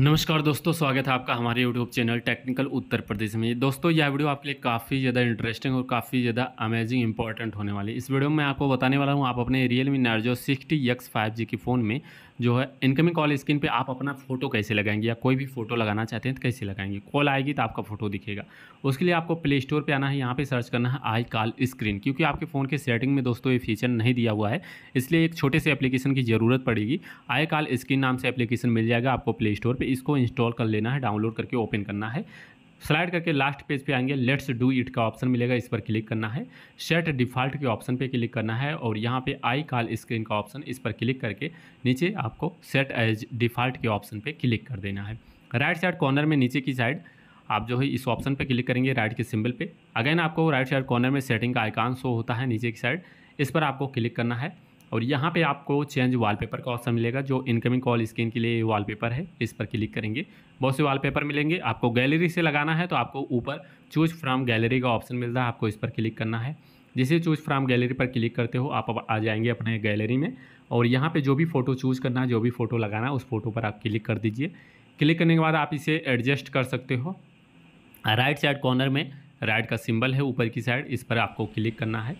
नमस्कार दोस्तों स्वागत है आपका हमारे YouTube channel technical Uttar Pradesh में दोस्तों यह वीडियो आपके लिए काफ़ी ज़्यादा इंटरेस्टिंग और काफ़ी ज़्यादा अमेजिंग इंपॉर्टेंट होने वाली इस वीडियो में आपको बताने वाला हूँ आप अपने Realme Narzo sixty X five G के फ़ोन में जो है इनकमिंग कॉल स्क्रीन पर आप अपना फोटो कैसे लगाएंगे या कोई भी फोटो लगाना चाहते हैं तो कैसे लगाएंगे कॉल आएगी तो आपका फोटो दिखेगा उसके लिए आपको प्ले स्टोर पर आना है यहाँ पर सर्च करना है आई कॉल स्क्रीन क्योंकि आपके फ़ोन के सेटिंग में दोस्तों ये फीचर नहीं दिया हुआ है इसलिए एक छोटे से एप्लीकेशन की ज़रूरत पड़ेगी आई कॉल स्क्रीन नाम से एप्लीकेशन मिल जाएगा आपको प्ले स्टोर पर पे इसको इंस्टॉल कर लेना है डाउनलोड करके ओपन करना है स्लाइड करके लास्ट पेज पे आएंगे लेट्स डू इट का ऑप्शन मिलेगा इस पर क्लिक करना है सेट डिफ़ॉल्ट के ऑप्शन पे क्लिक करना है और यहाँ पे आई कॉल स्क्रीन का ऑप्शन इस पर क्लिक करके नीचे आपको सेट एज डिफ़ॉल्ट के ऑप्शन पे क्लिक कर देना है राइट साइड कॉर्नर में नीचे की साइड आप जो है इस ऑप्शन पर क्लिक करेंगे राइट के सिम्बल पर अगेन आपको राइट साइड कॉर्नर में सेटिंग का आइकान शो होता है नीचे की साइड इस पर आपको क्लिक करना है और यहाँ पे आपको चेंज वॉलपेपर का ऑप्शन मिलेगा जो इनकमिंग कॉल स्क्रीन के लिए वॉलपेपर है इस पर क्लिक करेंगे बहुत से वॉलपेपर मिलेंगे आपको गैलरी से लगाना है तो आपको ऊपर चूज फ्रॉम गैलरी का ऑप्शन मिलता है आपको इस पर क्लिक करना है जिसे चूज फ्राम गैलरी पर क्लिक करते हो आप आ जाएंगे अपने गैलरी में और यहाँ पर जो भी फ़ोटो चूज़ करना है जो भी फ़ोटो लगाना है उस फोटो पर आप क्लिक कर दीजिए क्लिक करने के बाद आप इसे एडजस्ट कर सकते हो राइट साइड कॉर्नर में राइट का सिंबल है ऊपर की साइड इस पर आपको क्लिक करना है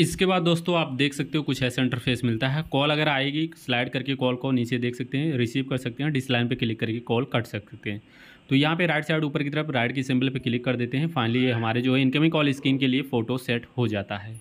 इसके बाद दोस्तों आप देख सकते हो कुछ ऐसा इंटरफेस मिलता है कॉल अगर आएगी स्लाइड करके कॉल को नीचे देख सकते हैं रिसीव कर सकते हैं डिसलाइन पे क्लिक करके कॉल कट सकते हैं तो यहाँ पे राइट साइड ऊपर की तरफ राइट की सिंबल पे क्लिक कर देते हैं फाइनली ये हमारे जो है इनकमिंग कॉल स्क्रीन के लिए फ़ोटो सेट हो जाता है